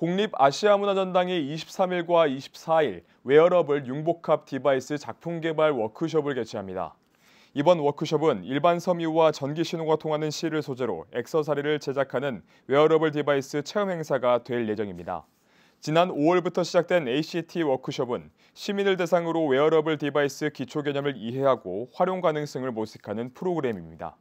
국립 아시아문화전당이 23일과 24일 웨어러블 융복합 디바이스 작품 개발 워크숍을 개최합니다. 이번 워크숍은 일반 섬유와 전기 신호가 통하는 실을 소재로 액서사리를 제작하는 웨어러블 디바이스 체험 행사가 될 예정입니다. 지난 5월부터 시작된 ACT 워크숍은 시민을 대상으로 웨어러블 디바이스 기초 개념을 이해하고 활용 가능성을 모색하는 프로그램입니다.